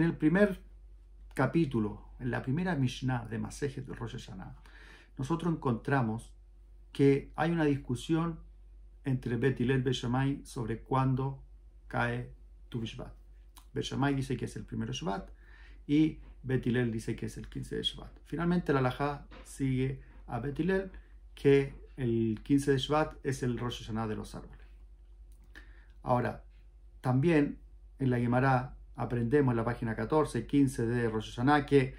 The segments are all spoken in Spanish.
en el primer capítulo, en la primera Mishnah de Masejet Rosh Hashanah, nosotros encontramos que hay una discusión entre Betilel Beshamay sobre cuándo cae tu Bishvat. Beshamay dice que es el primero Shvat y Betilel dice que es el 15 de Shabbat. Finalmente la Lajá sigue a Betilel que el 15 de Shabbat es el Rosh Hashanah de los árboles. Ahora, también en la Gemara aprendemos en la página 14, 15 de Rosh Hashanah que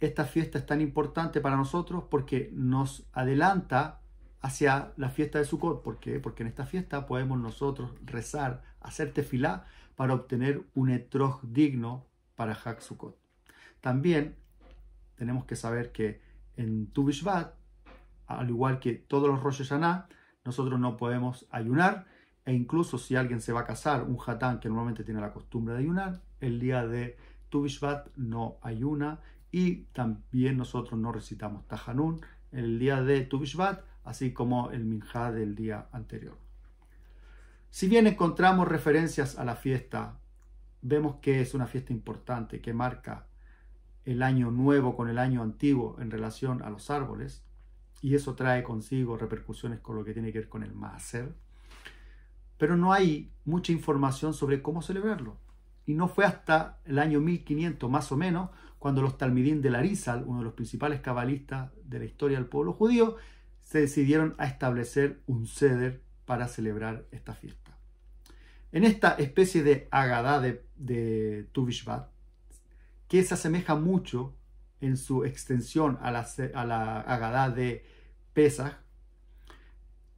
esta fiesta es tan importante para nosotros porque nos adelanta hacia la fiesta de Sukkot. ¿Por qué? Porque en esta fiesta podemos nosotros rezar, hacer tefilá para obtener un etrog digno para Hak Sukkot. También tenemos que saber que en Tu al igual que todos los Rosh Hashanah, nosotros no podemos ayunar, e incluso si alguien se va a casar, un hatán que normalmente tiene la costumbre de ayunar, el día de Tuvishvat no ayuna y también nosotros no recitamos Tajanun el día de Tuvishvat, así como el Minjá del día anterior. Si bien encontramos referencias a la fiesta, vemos que es una fiesta importante que marca el año nuevo con el año antiguo en relación a los árboles, y eso trae consigo repercusiones con lo que tiene que ver con el Maaser, pero no hay mucha información sobre cómo celebrarlo. Y no fue hasta el año 1500 más o menos cuando los talmidín de Larizal, uno de los principales cabalistas de la historia del pueblo judío, se decidieron a establecer un ceder para celebrar esta fiesta. En esta especie de agadá de, de Tuvishvat, que se asemeja mucho en su extensión a la, a la agadá de Pesach,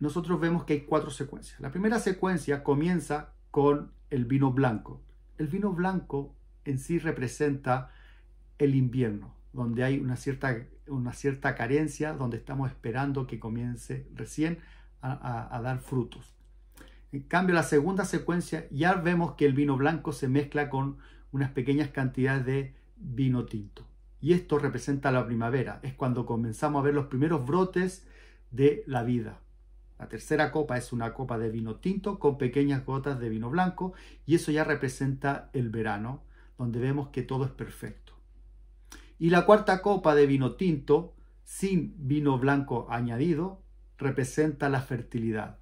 nosotros vemos que hay cuatro secuencias. La primera secuencia comienza con el vino blanco. El vino blanco en sí representa el invierno, donde hay una cierta, una cierta carencia, donde estamos esperando que comience recién a, dar frutos. En cambio, la segunda secuencia ya vemos que el vino blanco se mezcla con unas pequeñas cantidades de vino tinto. Y esto representa la primavera, es cuando comenzamos a ver los primeros brotes de la vida. La tercera copa es una copa de vino tinto con pequeñas gotas de vino blanco y eso ya representa el verano, donde vemos que todo es perfecto. Y la cuarta copa de vino tinto, sin vino blanco añadido, representa la fertilidad,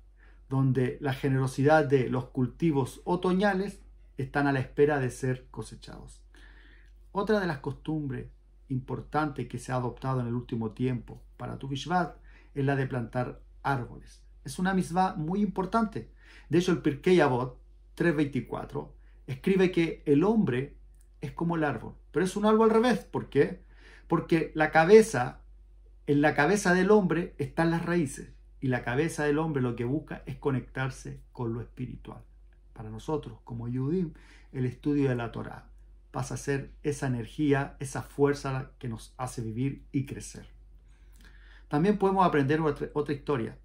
donde la generosidad de los cultivos otoñales están a la espera de ser cosechados. Otra de las costumbres importantes que se ha adoptado en el último tiempo para tu es la de plantar árboles. Es una misma muy importante. De hecho, el Pirkei Avot 3.24 escribe que el hombre es como el árbol, pero es un árbol al revés. ¿Por qué? Porque la cabeza, en la cabeza del hombre están las raíces y la cabeza del hombre lo que busca es conectarse con lo espiritual. Para nosotros, como Yudim, el estudio de la Torah pasa a ser esa energía, esa fuerza que nos hace vivir y crecer. También podemos aprender otra historia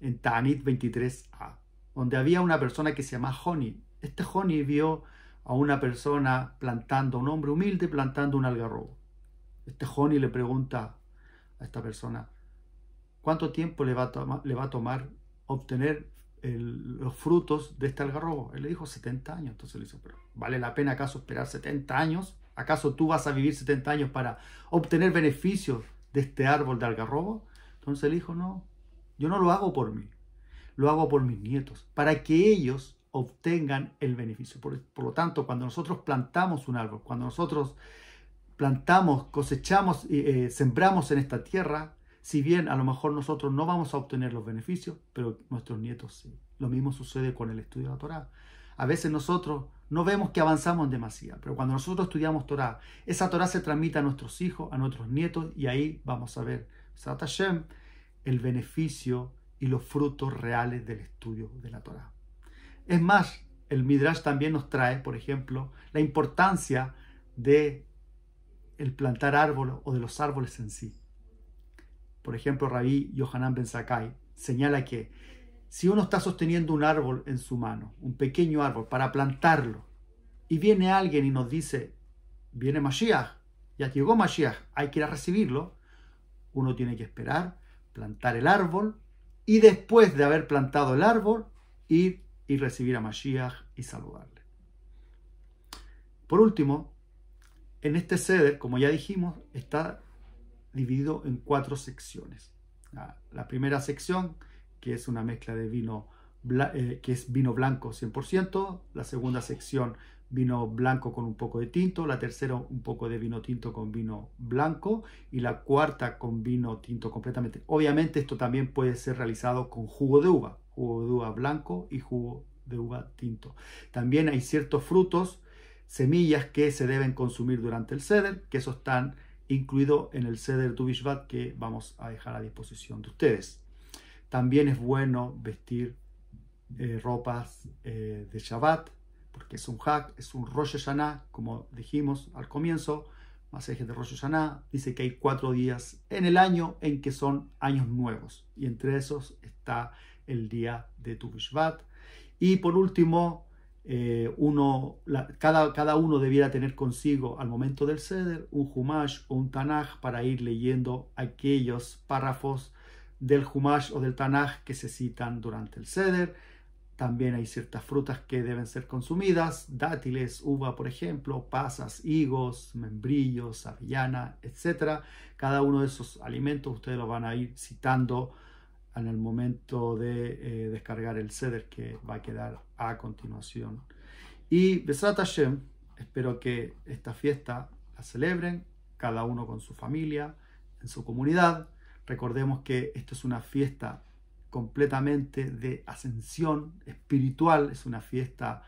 en Tanit 23a, donde había una persona que se llama Joni Este Joni vio a una persona plantando, un hombre humilde plantando un algarrobo. Este Joni le pregunta a esta persona, ¿cuánto tiempo le va a, le va a tomar obtener los frutos de este algarrobo? Él le dijo 70 años, entonces le dice, ¿vale la pena acaso esperar 70 años? ¿Acaso tú vas a vivir 70 años para obtener beneficios de este árbol de algarrobo? Entonces le dijo, no, yo no lo hago por mí, lo hago por mis nietos, para que ellos obtengan el beneficio. Por, lo tanto, cuando nosotros plantamos un árbol, cuando nosotros plantamos, cosechamos, y eh, sembramos en esta tierra, si bien a lo mejor nosotros no vamos a obtener los beneficios, pero nuestros nietos sí. Lo mismo sucede con el estudio de la Torah. A veces nosotros no vemos que avanzamos demasiado, pero cuando nosotros estudiamos Torah, esa Torah se transmite a nuestros hijos, a nuestros nietos, y ahí vamos a ver, Satashem, el beneficio y los frutos reales del estudio de la Torá. Es más, el Midrash también nos trae, por ejemplo, la importancia de el plantar árboles o de los árboles en sí. Por ejemplo, Rabí Yohanan Ben Sakai señala que si uno está sosteniendo un árbol en su mano, un pequeño árbol, para plantarlo, y viene alguien y nos dice, viene Mashiach, ya llegó Mashiach, hay que ir a recibirlo, uno tiene que esperar plantar el árbol y después de haber plantado el árbol, ir y recibir a Mashiach y saludarle. Por último, en este ceder, como ya dijimos, está dividido en cuatro secciones. Ah, la primera sección, que es una mezcla de vino eh, que es vino blanco 100%, la segunda sección vino blanco con un poco de tinto, la tercera un poco de vino tinto con vino blanco y la cuarta con vino tinto completamente. Obviamente esto también puede ser realizado con jugo de uva, jugo de uva blanco y jugo de uva tinto. También hay ciertos frutos, semillas que se deben consumir durante el ceder, que eso están incluidos en el ceder Dubishvat que vamos a dejar a disposición de ustedes. También es bueno vestir eh, ropas eh, de Shabbat, porque es un hack, es un Rosh Hashanah, como dijimos al comienzo, más de Rosh Hashanah, dice que hay cuatro días en el año en que son años nuevos, y entre esos está el día de Tu Y por último, eh, uno, cada, cada, uno debiera tener consigo al momento del ceder un Humash o un Tanaj para ir leyendo aquellos párrafos del Humash o del Tanaj que se citan durante el ceder también hay ciertas frutas que deben ser consumidas, dátiles, uva, por ejemplo, pasas, higos, membrillos, avellana, etc. Cada uno de esos alimentos ustedes los van a ir citando en el momento de eh, descargar el ceder que va a quedar a continuación. Y Besat espero que esta fiesta la celebren, cada uno con su familia, en su comunidad. Recordemos que esto es una fiesta completamente de ascensión espiritual, es una fiesta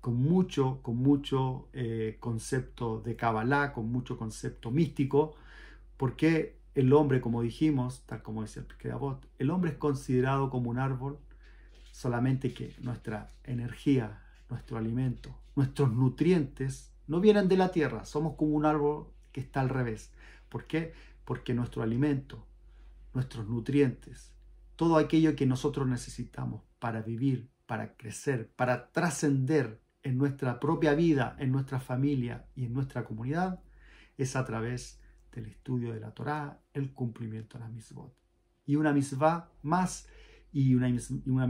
con mucho, con mucho eh, concepto de Kabbalah, con mucho concepto místico, porque el hombre, como dijimos, tal como decía el Bot el hombre es considerado como un árbol, solamente que nuestra energía, nuestro alimento, nuestros nutrientes no vienen de la tierra, somos como un árbol que está al revés. ¿Por qué? Porque nuestro alimento, nuestros nutrientes, todo aquello que nosotros necesitamos para vivir, para crecer, para trascender en nuestra propia vida, en nuestra familia y en nuestra comunidad, es a través del estudio de la Torá, el cumplimiento de la misbot. Y una misva más y una, una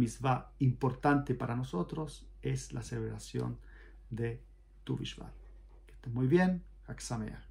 importante para nosotros es la celebración de Tu Bishvat. Que estén muy bien, Aksamea.